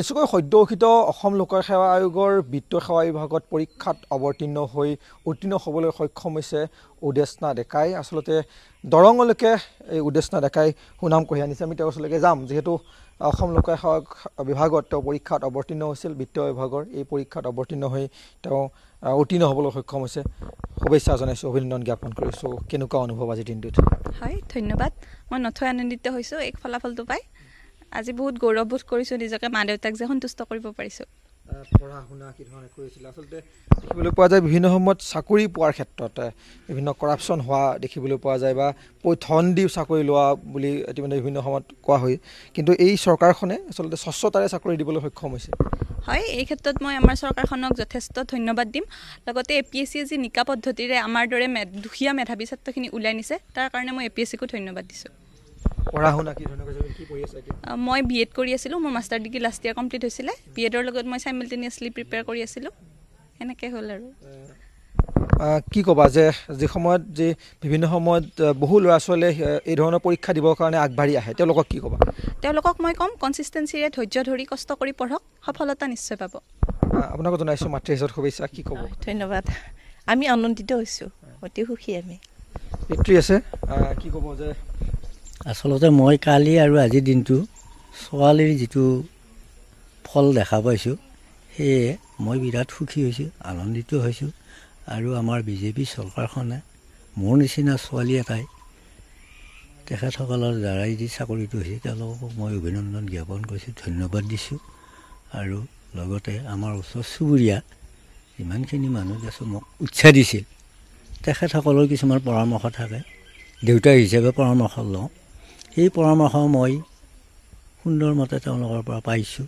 নিশ্চয়কৈ সদ্য সদ্যৌষিত অসম লোকসেৱা আয়োগৰ বিত্ত সেৱা বিভাগত পৰীক্ষাত অৱতীৰ্ণ হৈ উত্তীৰ্ণ হ'বলৈ সক্ষম হৈছে উদেষ্ণা ডেকাই আচলতে দৰঙলৈকে এই উদেষ্ণা ডেকাই সুনাম কঢ়িয়াই আনিছে আমি তেওঁৰ ওচৰলৈকে যাম যিহেতু অসম লোকসেৱা বিভাগত তেওঁ পৰীক্ষাত অৱতীৰ্ণ হৈছিল বিত্ত বিভাগৰ এই পৰীক্ষাত অৱতীৰ্ণ হৈ তেওঁ উত্তীৰ্ণ হ'বলৈ সক্ষম হৈছে শুভেচ্ছা জনাইছোঁ অভিনন্দন জ্ঞাপন কৰিছোঁ কেনেকুৱা অনুভৱ আজিৰ দিনটোত হয় ধন্যবাদ মই নথৈ আনন্দিত হৈছোঁ এই ফলাফলটো পাই আজি বহুত গৌৰৱবোধ কৰিছোঁ নিজকে মা দেউতাক যে সন্তুষ্ট কৰিব পাৰিছোঁ পঢ়া শুনা কি ধৰণে কৰিছিল আচলতে দেখিবলৈ পোৱা যায় বিভিন্ন সময়ত চাকৰি পোৱাৰ ক্ষেত্ৰত বিভিন্ন কৰাপশ্যন হোৱা দেখিবলৈ পোৱা যায় বা পৈথন দি চাকৰি লোৱা বুলি ইতিমধ্যে বিভিন্ন সময়ত কোৱা হয় কিন্তু এই চৰকাৰখনে আচলতে স্বচ্ছতাৰে চাকৰি দিবলৈ সক্ষম হৈছে হয় এই ক্ষেত্ৰত মই আমাৰ চৰকাৰখনক যথেষ্ট ধন্যবাদ দিম লগতে এ পি এছ চিয়ে যি নিকা পদ্ধতিৰে আমাৰ দৰে দুখীয়া মেধাৱী ছাত্ৰখিনি ওলাই নিছে তাৰ কাৰণে মই এ পি এছ চিকো ধন্যবাদ দিছোঁ মই বি এড কৰি আছিলোঁ মোৰ master degree last year complete হৈছিলে বি এডৰ লগত মই চাইমিলটেনিয়াছলি প্ৰিপেয়াৰ কৰি আছিলোঁ সেনেকৈ হ'ল আৰু কি ক'বা যে যি সময়ত যি বিভিন্ন সময়ত বহু ল'ৰা ছোৱালীয়ে এই ধৰণৰ পৰীক্ষা দিবৰ কাৰণে আগবাঢ়ি আহে তেওঁলোকক কি ক'বা তেওঁলোকক মই ক'ম কনচিষ্টেঞ্চিৰে ধৈৰ্য ধৰি কষ্ট কৰি পঢ়ক সফলতা নিশ্চয় পাব আপোনাকো জনাইছোঁ মাতৃ হিচাপে শুভেচ্ছা কি ক'ব ধন্যবাদ আমি আনন্দিত হৈছোঁ অতি সুখী আমি পিতৃ আছে কি ক'ব যে আচলতে মই কালি আৰু আজি দিনটো ছোৱালীৰ যিটো ফল দেখা পাইছোঁ সেয়ে মই বিৰাট সুখী হৈছোঁ আনন্দিত হৈছোঁ আৰু আমাৰ বিজেপি চৰকাৰখনে মোৰ নিচিনা ছোৱালী এটাই তেখেতসকলৰ দ্বাৰাই যি চাকৰিটো হৈছে তেওঁলোককো মই অভিনন্দন জ্ঞাপন কৰিছোঁ ধন্যবাদ দিছোঁ আৰু লগতে আমাৰ ওচৰ চুবুৰীয়া যিমানখিনি মানুহ আছোঁ মোক উৎসাহ দিছিল তেখেতসকলৰ কিছুমান পৰামৰ্শ থাকে দেউতা হিচাপে পৰামৰ্শ লওঁ সেই পৰামৰ্শ মই সুন্দৰ মতে তেওঁলোকৰ পৰা পাইছোঁ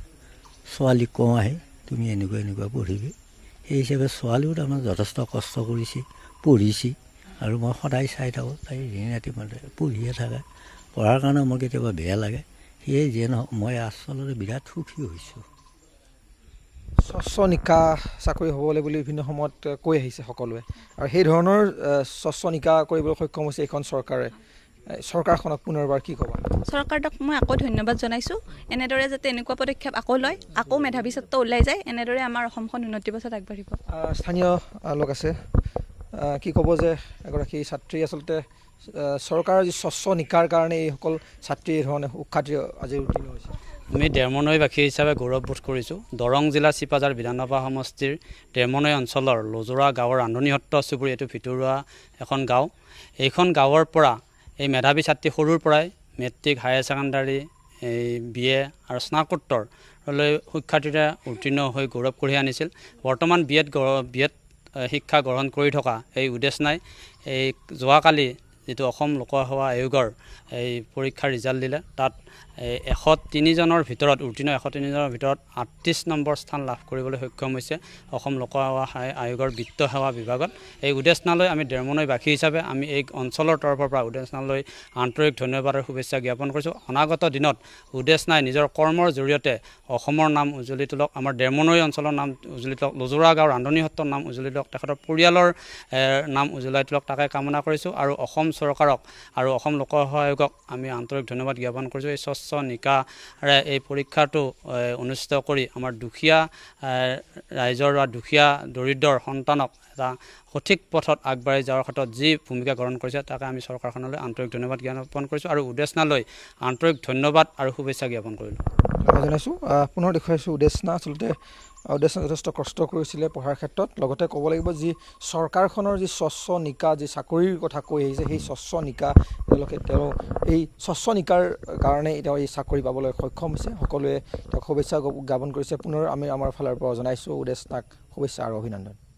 ছোৱালীক কওঁ আহে তুমি এনেকুৱা এনেকুৱা পঢ়িবি সেই হিচাপে ছোৱালীও তাৰমানে যথেষ্ট কষ্ট কৰিছে পঢ়িছে আৰু মই সদায় চাই থাকোঁ তাই দিন ৰাতি মানে পঢ়িয়ে থাকে পঢ়াৰ কাৰণে মোৰ কেতিয়াবা বেয়া লাগে সেয়ে যিয়ে নহওক মই আচলতে বিৰাট সুখী হৈছোঁ স্বচ্ছ নিকা চাকৰি হ'বলৈ বুলি বিভিন্ন সময়ত কৈ আহিছে সকলোৱে আৰু সেই ধৰণৰ স্বচ্ছ নিকা কৰিবলৈ সক্ষম হৈছে এইখন চৰকাৰে চৰকাৰখনক পুনৰবাৰ কি ক'ব চৰকাৰক মই আকৌ ধন্যবাদ জনাইছোঁ এনেদৰে যাতে এনেকুৱা পদক্ষেপ আকৌ লয় আকৌ মেধাৱী ছাত্ৰ ওলাই যায় এনেদৰে আমাৰ অসমখন উন্নতিৰ পথত আগবাঢ়িব স্থানীয় লোক আছে কি ক'ব যে এগৰাকী ছাত্ৰী আচলতে চৰকাৰৰ যি স্বচ্ছ নিকাৰ কাৰণে এইসকল ছাত্ৰী এই ধৰণে উৎসাহ আজি উত্তীৰ্ণ হৈছে আমি ডেৰমনৈবাসী হিচাপে গৌৰৱবোধ কৰিছোঁ দৰং জিলা চিপাজাৰ বিধানসভা সমষ্টিৰ ডেৰমনৈ অঞ্চলৰ লজোৰা গাঁৱৰ ৰান্ধনীসত্ৰ চুবুৰী এইটো ভিতৰুৱা এখন গাঁও এইখন গাঁৱৰ পৰা এই মেধাৱী ছাত্ৰী সৰুৰ পৰাই মেট্ৰিক হায়াৰ ছেকেণ্ডাৰী এই বি এ আৰু স্নাকোত্তৰলৈ শিক্ষাৰ্থীৰে উত্তীৰ্ণ হৈ গৌৰৱ কঢ়িয়াই আনিছিল বৰ্তমান বি এড বি এড শিক্ষা গ্ৰহণ কৰি থকা এই উদ্দেশ্য নাই এই যোৱাকালি যিটো অসম লোকসেৱা আয়োগৰ এই পৰীক্ষাৰ ৰিজাল্ট দিলে তাত এশ তিনিজনৰ ভিতৰত উত্তীৰ্ণ এশ তিনিজনৰ ভিতৰত আঠত্ৰিছ নম্বৰ স্থান লাভ কৰিবলৈ সক্ষম হৈছে অসম লোকসেৱা আয়োগৰ বিত্ত সেৱা বিভাগত এই উদেশনালৈ আমি ডেৰমনৈবাসী হিচাপে আমি এই অঞ্চলৰ তৰফৰ পৰা উদেশনালৈ আন্তৰিক ধন্যবাদ আৰু শুভেচ্ছা জ্ঞাপন কৰিছোঁ অনাগত দিনত উদেশনাই নিজৰ কৰ্মৰ জৰিয়তে অসমৰ নাম উজ্বলি তোলক আমাৰ ডেৰমনৈ অঞ্চলৰ নাম উজ্বলি তোলক লজোৰা গাঁৱৰ ৰান্ধনি সত্ৰৰ নাম উজ্বলি তোলক তেখেতৰ পৰিয়ালৰ নাম উজ্বলাই তোলক তাকে কামনা কৰিছোঁ আৰু অসম চৰকাৰক আৰু অসম লোকসেৱা আয়োগক আমি আন্তৰিক ধন্যবাদ জ্ঞাপন কৰিছোঁ এই স্বচ্ছ স্বচ্ছ নিকাৰে এই পৰীক্ষাটো অনুষ্ঠিত কৰি আমাৰ দুখীয়া ৰাইজৰ বা দুখীয়া দৰিদ্ৰৰ সন্তানক এটা সঠিক পথত আগবাঢ়ি যোৱাৰ ক্ষেত্ৰত যি ভূমিকা গ্ৰহণ কৰিছে তাকে আমি চৰকাৰখনলৈ আন্তৰিক ধন্যবাদ জ্ঞাপন কৰিছোঁ আৰু উদ্দেশনালৈ আন্তৰিক ধন্যবাদ আৰু শুভেচ্ছা জ্ঞাপন কৰিলোঁ জনাইছোঁ পুনৰ দেখুৱাইছোঁ উদেশনা আচলতে উদেশনা যথেষ্ট কষ্ট কৰিছিলে পঢ়াৰ ক্ষেত্ৰত লগতে ক'ব লাগিব যি চৰকাৰখনৰ যি স্বচ্ছ নিকা যি চাকৰিৰ কথা কৈ আহিছে সেই স্বচ্ছ নিকা তেওঁলোকে তেওঁ এই স্বচ্ছ নিকাৰ কাৰণে তেওঁ এই চাকৰি পাবলৈ সক্ষম হৈছে সকলোৱে তেওঁক শুভেচ্ছা জ্ঞাপন কৰিছে পুনৰ আমি আমাৰ ফালৰ পৰা জনাইছোঁ উদেশনাক শুভেচ্ছা আৰু অভিনন্দন